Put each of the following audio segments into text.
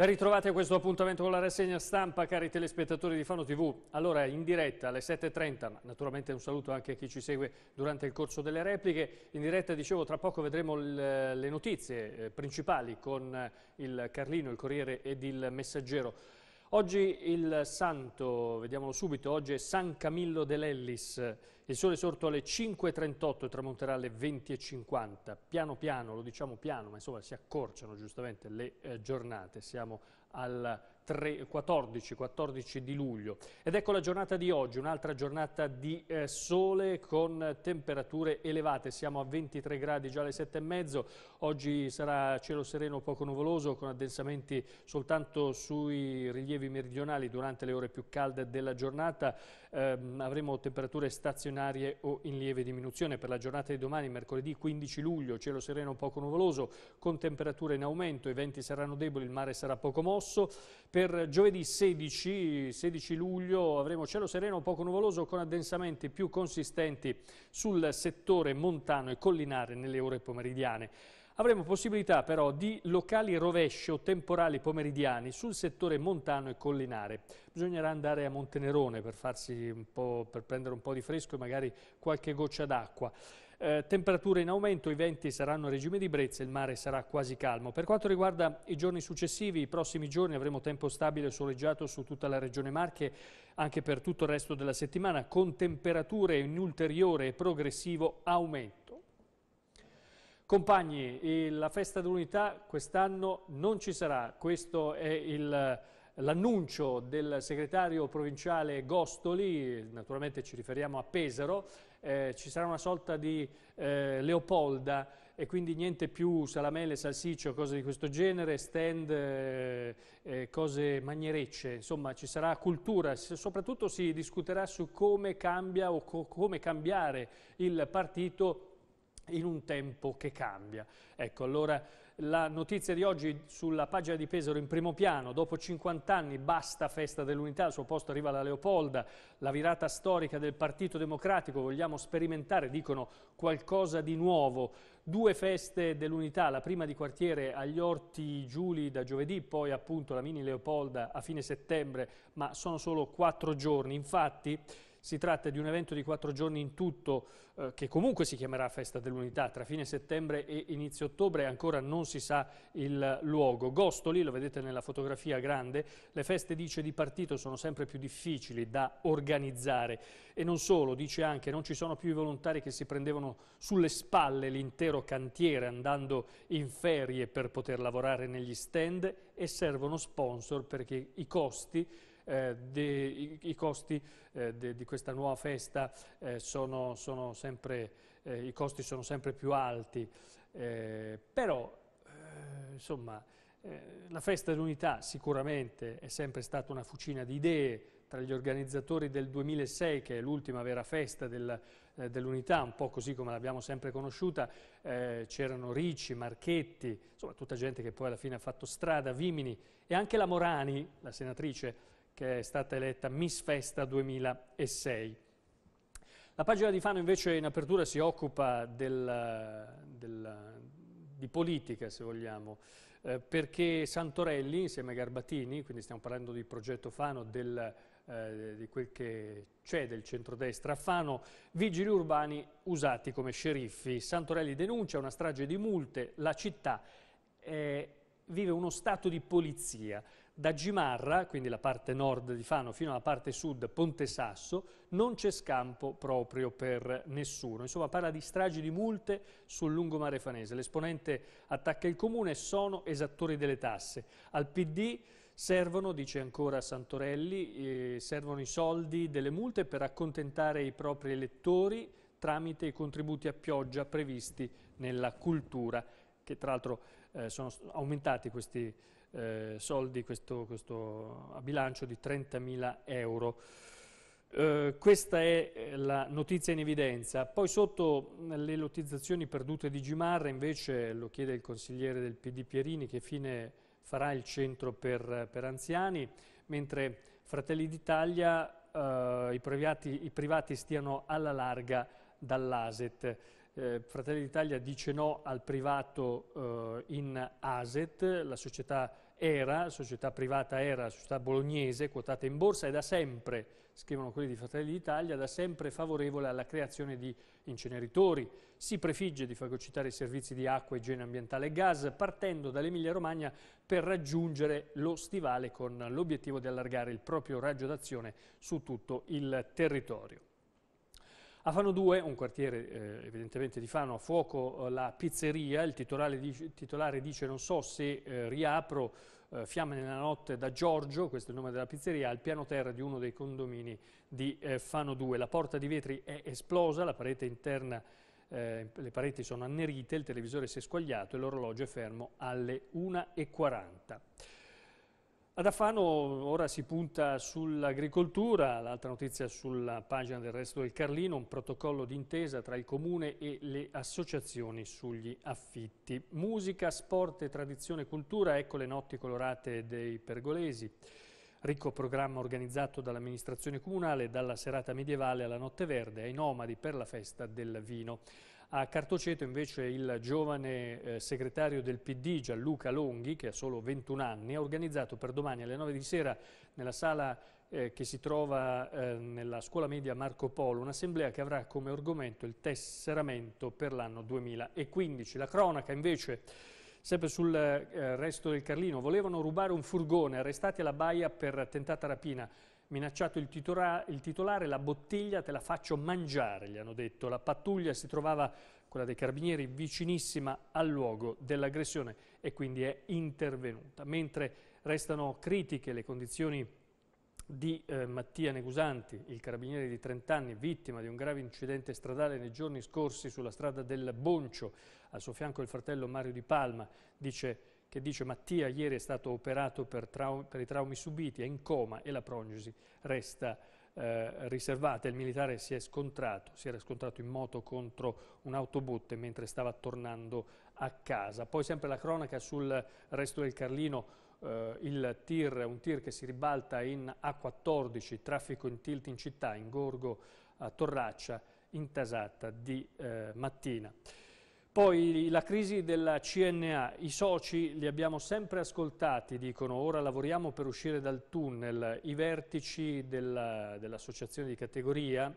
Ben ritrovati a questo appuntamento con la rassegna stampa, cari telespettatori di Fano TV. Allora, in diretta alle 7.30, ma naturalmente un saluto anche a chi ci segue durante il corso delle repliche. In diretta, dicevo, tra poco vedremo le notizie eh, principali con il Carlino, il Corriere ed il Messaggero. Oggi il santo, vediamolo subito, oggi è San Camillo dell'Ellis, il sole è sorto alle 5.38 e tramonterà alle 20.50, piano piano, lo diciamo piano, ma insomma si accorciano giustamente le eh, giornate, siamo al 3, 14, 14 di luglio. Ed ecco la giornata di oggi, un'altra giornata di eh, sole con temperature elevate. Siamo a 23 gradi già alle 7 e mezzo. Oggi sarà cielo sereno poco nuvoloso con addensamenti soltanto sui rilievi meridionali durante le ore più calde della giornata. Eh, avremo temperature stazionarie o in lieve diminuzione. Per la giornata di domani, mercoledì 15 luglio, cielo sereno poco nuvoloso con temperature in aumento. I venti saranno deboli, il mare sarà poco mosso. Per giovedì 16, 16 luglio avremo cielo sereno poco nuvoloso con addensamenti più consistenti sul settore montano e collinare nelle ore pomeridiane. Avremo possibilità però di locali rovesci o temporali pomeridiani sul settore montano e collinare. Bisognerà andare a Montenerone per, per prendere un po' di fresco e magari qualche goccia d'acqua. Eh, temperature in aumento, i venti saranno a regime di brezza, e il mare sarà quasi calmo. Per quanto riguarda i giorni successivi, i prossimi giorni avremo tempo stabile e soleggiato su tutta la regione Marche, anche per tutto il resto della settimana, con temperature in ulteriore e progressivo aumento. Compagni, la festa dell'unità quest'anno non ci sarà, questo è il l'annuncio del segretario provinciale Gostoli, naturalmente ci riferiamo a Pesaro, eh, ci sarà una sorta di eh, Leopolda e quindi niente più salamelle, salsiccio, cose di questo genere, stand, eh, eh cose magnerecce, insomma ci sarà cultura, soprattutto si discuterà su come cambia o co come cambiare il partito in un tempo che cambia. Ecco, allora la notizia di oggi sulla pagina di Pesaro in primo piano, dopo 50 anni basta festa dell'unità, al suo posto arriva la Leopolda, la virata storica del Partito Democratico, vogliamo sperimentare, dicono, qualcosa di nuovo. Due feste dell'unità, la prima di quartiere agli Orti Giuli da giovedì, poi appunto la mini Leopolda a fine settembre, ma sono solo quattro giorni. Infatti si tratta di un evento di quattro giorni in tutto eh, che comunque si chiamerà Festa dell'Unità tra fine settembre e inizio ottobre, ancora non si sa il luogo. Gostoli, lo vedete nella fotografia grande, le feste dice di partito sono sempre più difficili da organizzare e non solo, dice anche non ci sono più i volontari che si prendevano sulle spalle l'intero cantiere andando in ferie per poter lavorare negli stand e servono sponsor perché i costi eh, de, i, i, costi eh, de, di questa nuova festa eh, sono, sono, sempre, eh, sono, sempre, più alti, eh, però insomma, la festa dell'unità sicuramente è sempre stata una fucina di idee tra gli organizzatori del 2006, che è l'ultima vera festa del, eh, dell'unità, un po' così come l'abbiamo sempre conosciuta, eh, c'erano Ricci, Marchetti, insomma tutta gente che poi alla fine ha fatto strada, Vimini e anche la Morani, la senatrice, che è stata eletta Miss Festa 2006. La pagina di Fano invece in apertura si occupa del, del, di politica, se vogliamo, eh, perché Santorelli, insieme a Garbatini, quindi stiamo parlando di progetto Fano, del, eh, di quel che c'è del centrodestra a Fano, vigili urbani usati come sceriffi. Santorelli denuncia una strage di multe, la città è vive uno stato di polizia. Da Gimarra, quindi la parte nord di Fano, fino alla parte sud, Ponte Sasso, non c'è scampo proprio per nessuno. Insomma, parla di stragi di multe sul lungomare fanese. L'esponente attacca il comune, sono esattori delle tasse. Al PD servono, dice ancora Santorelli, eh, servono i soldi delle multe per accontentare i propri elettori tramite i contributi a pioggia previsti nella cultura, che tra l'altro eh, sono aumentati questi eh, soldi, questo, questo, a bilancio di 30.000 euro. Eh, questa è eh, la notizia in evidenza. Poi sotto le lottizzazioni perdute di Gimarra invece lo chiede il consigliere del PD Pierini che fine farà il centro per, per anziani, mentre Fratelli d'Italia eh, i, i privati stiano alla larga dall'ASET eh, Fratelli d'Italia dice no al privato eh, in ASET, la società ERA, società privata ERA, società bolognese quotata in borsa, è da sempre, scrivono quelli di Fratelli d'Italia, da sempre favorevole alla creazione di inceneritori. Si prefigge di fagocitare i servizi di acqua, igiene ambientale e gas, partendo dall'Emilia Romagna per raggiungere lo stivale con l'obiettivo di allargare il proprio raggio d'azione su tutto il territorio. A Fano 2, un quartiere eh, evidentemente di Fano, a fuoco eh, la pizzeria, il titolare, dice, titolare dice non so se eh, riapro eh, Fiamme nella notte da Giorgio, questo è il nome della pizzeria, al piano terra di uno dei condomini di eh, Fano 2. La porta di vetri è esplosa, la parete interna eh, le pareti sono annerite, il televisore si è squagliato e l'orologio è fermo alle 1.40. Ad Afano ora si punta sull'agricoltura, l'altra notizia sulla pagina del resto del Carlino, un protocollo d'intesa tra il comune e le associazioni sugli affitti. Musica, sport, tradizione e cultura, ecco le notti colorate dei pergolesi. Ricco programma organizzato dall'amministrazione comunale dalla serata medievale alla notte verde ai nomadi per la festa del vino. A Cartoceto invece il giovane eh, segretario del PD Gianluca Longhi, che ha solo 21 anni, ha organizzato per domani alle 9 di sera nella sala eh, che si trova eh, nella scuola media Marco Polo, un'assemblea che avrà come argomento il tesseramento per l'anno 2015. La cronaca invece, sempre sul eh, resto del Carlino, volevano rubare un furgone, arrestati alla Baia per tentata rapina minacciato il, titola il titolare, la bottiglia te la faccio mangiare, gli hanno detto. La pattuglia si trovava, quella dei carabinieri, vicinissima al luogo dell'aggressione e quindi è intervenuta. Mentre restano critiche le condizioni di eh, Mattia Negusanti, il carabiniere di 30 anni, vittima di un grave incidente stradale nei giorni scorsi sulla strada del Boncio. Al suo fianco il fratello Mario Di Palma dice che dice Mattia ieri è stato operato per, per i traumi subiti, è in coma e la prognosi resta eh, riservata. Il militare si è scontrato, si era scontrato in moto contro un autobotte mentre stava tornando a casa. Poi sempre la cronaca sul resto del Carlino, eh, il tir, un tir che si ribalta in A14, traffico in tilt in città, in Gorgo a Torraccia, intasata di eh, mattina. Poi la crisi della CNA, i soci li abbiamo sempre ascoltati, dicono ora lavoriamo per uscire dal tunnel, i vertici dell'associazione dell di categoria,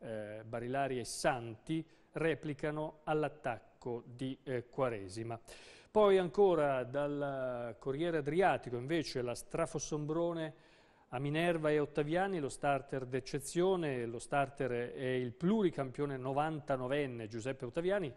eh, Barilari e Santi, replicano all'attacco di eh, Quaresima. Poi ancora dal Corriere Adriatico invece la Strafossombrone a Minerva e Ottaviani lo starter d'eccezione, lo starter è il pluricampione 99enne Giuseppe Ottaviani,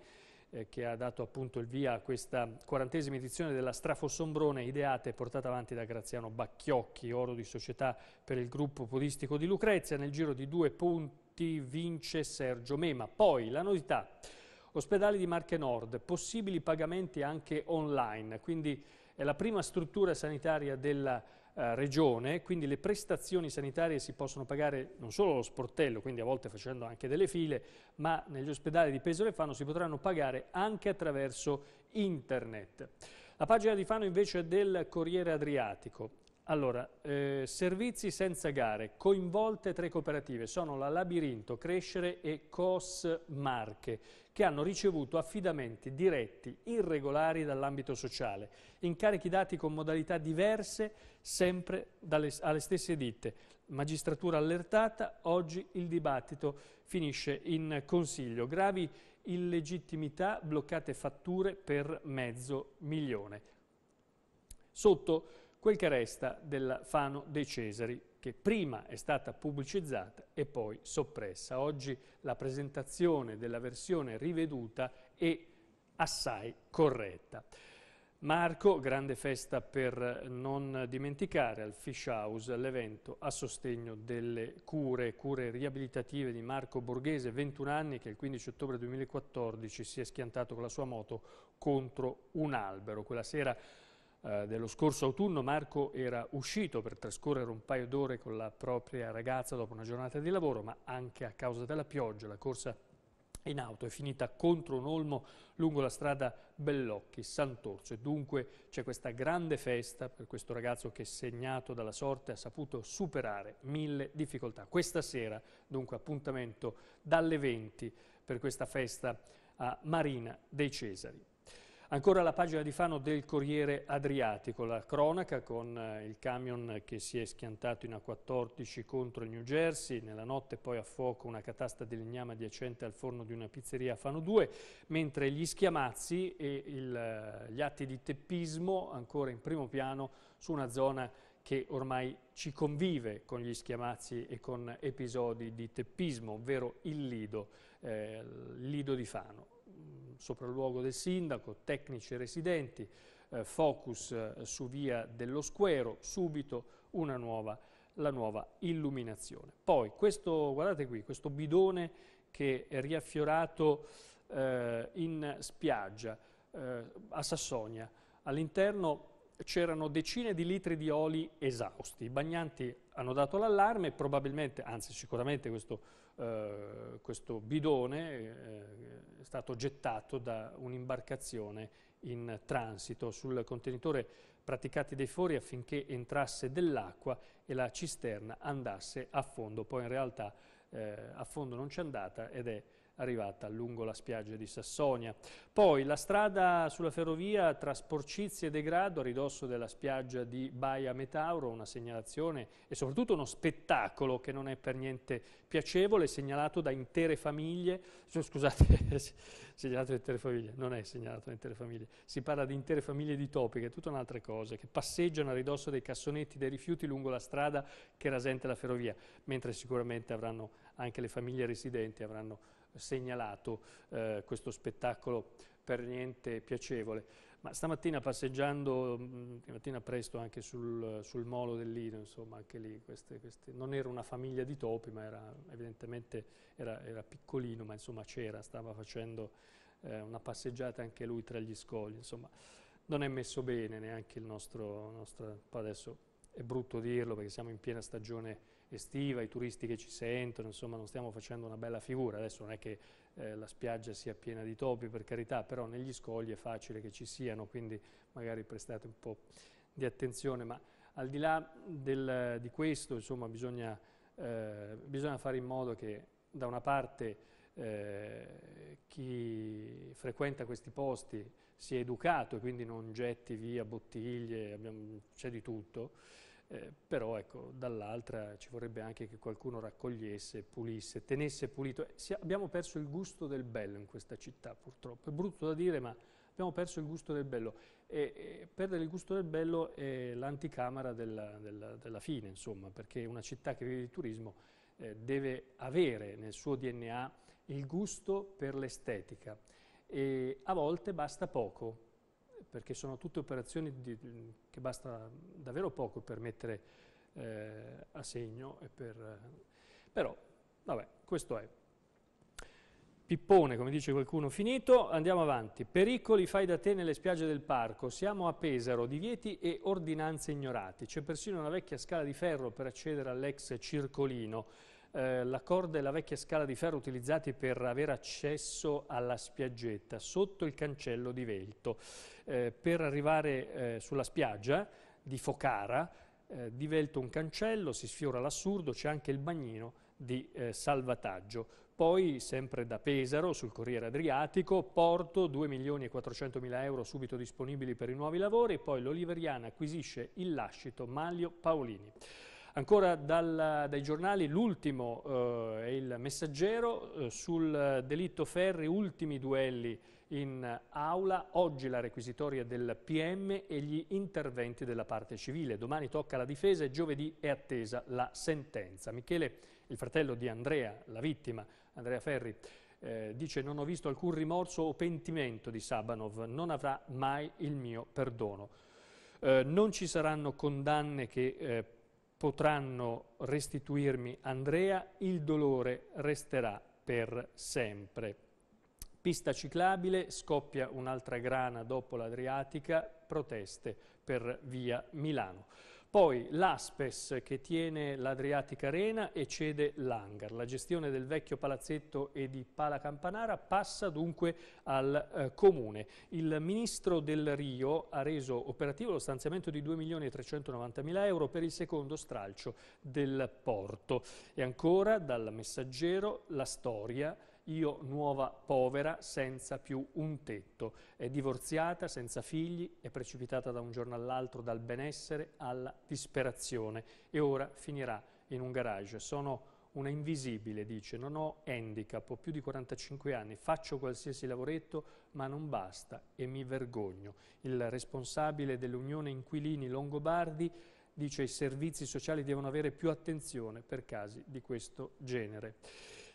eh, che ha dato appunto il via a questa quarantesima edizione della Strafo Sombrone ideata e portata avanti da Graziano Bacchiocchi, oro di società per il gruppo podistico di Lucrezia. Nel giro di due punti vince Sergio Mema. Poi la novità, ospedali di Marche Nord, possibili pagamenti anche online, quindi è la prima struttura sanitaria della eh, regione, quindi le prestazioni sanitarie si possono pagare non solo allo sportello, quindi a volte facendo anche delle file, ma negli ospedali di Pesaro e Fano si potranno pagare anche attraverso internet. La pagina di Fano invece è del Corriere Adriatico. Allora, eh, servizi senza gare, coinvolte tre cooperative, sono la Labirinto, Crescere e COS Marche, che hanno ricevuto affidamenti diretti, irregolari dall'ambito sociale, incarichi dati con modalità diverse sempre dalle, alle stesse ditte. Magistratura allertata, oggi il dibattito finisce in consiglio. Gravi illegittimità, bloccate fatture per mezzo milione. Sotto quel che resta della Fano dei Cesari che prima è stata pubblicizzata e poi soppressa. Oggi la presentazione della versione riveduta è assai corretta. Marco, grande festa per non dimenticare al Fish House, l'evento a sostegno delle cure, cure riabilitative di Marco Borghese, 21 anni, che il 15 ottobre 2014 si è schiantato con la sua moto contro un albero. Quella sera eh, dello scorso autunno Marco era uscito per trascorrere un paio d'ore con la propria ragazza dopo una giornata di lavoro, ma anche a causa della pioggia la corsa in auto è finita contro un olmo lungo la strada Bellocchi, Sant'Orso e dunque c'è questa grande festa per questo ragazzo che segnato dalla sorte ha saputo superare mille difficoltà. Questa sera dunque appuntamento dalle 20 per questa festa a Marina dei Cesari. Ancora la pagina di Fano del Corriere Adriatico, la cronaca con eh, il camion che si è schiantato in A14 contro il New Jersey, nella notte poi a fuoco una catasta di legname adiacente al forno di una pizzeria a Fano 2, mentre gli schiamazzi e il, eh, gli atti di teppismo ancora in primo piano su una zona che ormai ci convive con gli schiamazzi e con episodi di teppismo, ovvero il Lido, eh, il Lido di Fano sopralluogo del sindaco, tecnici residenti, eh, focus eh, su via dello Squero, subito nuova, la nuova illuminazione. Poi questo, guardate qui, questo bidone che è riaffiorato eh, in spiaggia eh, a Sassonia, all'interno c'erano decine di litri di oli esausti, i bagnanti hanno dato l'allarme, probabilmente, anzi sicuramente questo, eh, questo bidone eh, è stato gettato da un'imbarcazione in transito sul contenitore praticati dei fori affinché entrasse dell'acqua e la cisterna andasse a fondo, poi in realtà eh, a fondo non c'è andata ed è arrivata lungo la spiaggia di Sassonia. Poi la strada sulla ferrovia tra Sporcizia e degrado a ridosso della spiaggia di Baia Metauro, una segnalazione e soprattutto uno spettacolo che non è per niente piacevole, segnalato da intere famiglie, scusate, segnalato da intere famiglie, non è segnalato da intere famiglie, si parla di intere famiglie di topi, che è tutta un'altra cosa, che passeggiano a ridosso dei cassonetti dei rifiuti lungo la strada che rasente la ferrovia, mentre sicuramente avranno anche le famiglie residenti avranno segnalato eh, questo spettacolo per niente piacevole. Ma stamattina passeggiando, stamattina mm, presto anche sul, sul molo del Lido, insomma, anche lì, queste, queste, non era una famiglia di topi, ma era, evidentemente era, era piccolino, ma insomma c'era, stava facendo eh, una passeggiata anche lui tra gli scogli, insomma. Non è messo bene neanche il nostro, nostro adesso è brutto dirlo perché siamo in piena stagione estiva, i turisti che ci sentono, insomma non stiamo facendo una bella figura, adesso non è che eh, la spiaggia sia piena di topi per carità, però negli scogli è facile che ci siano, quindi magari prestate un po' di attenzione, ma al di là del, di questo insomma, bisogna, eh, bisogna, fare in modo che da una parte eh, chi frequenta questi posti sia educato e quindi non getti via bottiglie, c'è di tutto, eh, però ecco, dall'altra ci vorrebbe anche che qualcuno raccogliesse, pulisse, tenesse pulito. Eh, si, abbiamo perso il gusto del bello in questa città purtroppo, è brutto da dire ma abbiamo perso il gusto del bello e, e perdere il gusto del bello è l'anticamera della, della, della, fine insomma, perché una città che vive di turismo eh, deve avere nel suo DNA il gusto per l'estetica e a volte basta poco perché sono tutte operazioni di, che basta davvero poco per mettere eh, a segno. Per, però, vabbè, questo è. Pippone, come dice qualcuno, finito, andiamo avanti. Pericoli fai da te nelle spiagge del parco, siamo a Pesaro, divieti e ordinanze ignorati. C'è persino una vecchia scala di ferro per accedere all'ex circolino. Eh, la corda e la vecchia scala di ferro utilizzati per avere accesso alla spiaggetta sotto il cancello di Velto. Eh, per arrivare eh, sulla spiaggia di Focara, eh, di Velto un cancello, si sfiora l'assurdo, c'è anche il bagnino di salvataggio. Poi, sempre da Pesaro, sul Corriere Adriatico, Porto, 2 milioni e 400 mila euro subito disponibili per i nuovi lavori, poi l'Oliveriana acquisisce il lascito Maglio Paolini. Ancora dal, dai giornali, l'ultimo eh, è il messaggero eh, sul delitto Ferri, ultimi duelli in aula, oggi la requisitoria del PM e gli interventi della parte civile, domani tocca la difesa e giovedì è attesa la sentenza. Michele, il fratello di Andrea, la vittima, Andrea Ferri, eh, dice non ho visto alcun rimorso o pentimento di Sabanov, non avrà mai il mio perdono. Eh, non ci saranno condanne che eh, potranno restituirmi Andrea, il dolore resterà per sempre. Pista ciclabile, scoppia un'altra grana dopo l'Adriatica, proteste per via Milano. Poi l'Aspes che tiene l'Adriatica Arena e cede l'Hangar. La gestione del vecchio palazzetto e di Pala Campanara passa dunque al eh, Comune. Il Ministro del Rio ha reso operativo lo stanziamento di 2.390.000 euro per il secondo stralcio del porto. E ancora dal messaggero la storia io nuova povera, senza più un tetto, è divorziata, senza figli, è precipitata da un giorno all'altro dal benessere alla disperazione e ora finirà in un garage. Sono una invisibile, dice, non ho handicap, ho più di 45 anni, faccio qualsiasi lavoretto, ma non basta e mi vergogno. Il responsabile dell'Unione Inquilini Longobardi dice i servizi sociali devono avere più attenzione per casi di questo genere.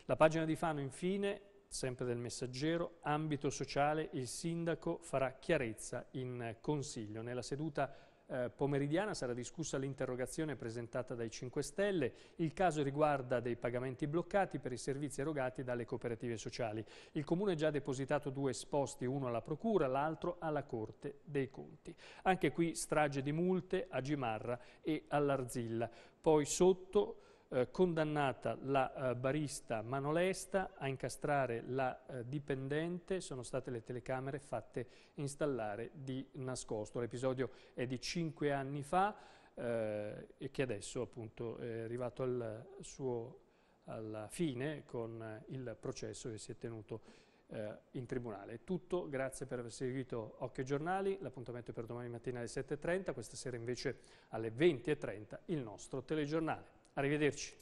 La pagina di Fano, infine, sempre del messaggero, ambito sociale, il sindaco farà chiarezza in consiglio. Nella seduta eh, pomeridiana sarà discussa l'interrogazione presentata dai 5 Stelle. Il caso riguarda dei pagamenti bloccati per i servizi erogati dalle cooperative sociali. Il Comune ha già depositato due esposti, uno alla Procura, l'altro alla Corte dei Conti. Anche qui strage di multe a Gimarra e all'Arzilla. Poi sotto eh, condannata la eh, barista Manolesta a incastrare la eh, dipendente, sono state le telecamere fatte installare di nascosto. L'episodio è di cinque anni fa eh, e che adesso appunto è arrivato al suo, alla fine con eh, il processo che si è tenuto in tribunale. È tutto, grazie per aver seguito Occhio Giornali, l'appuntamento è per domani mattina alle 7.30, questa sera invece alle 20.30 il nostro telegiornale. Arrivederci.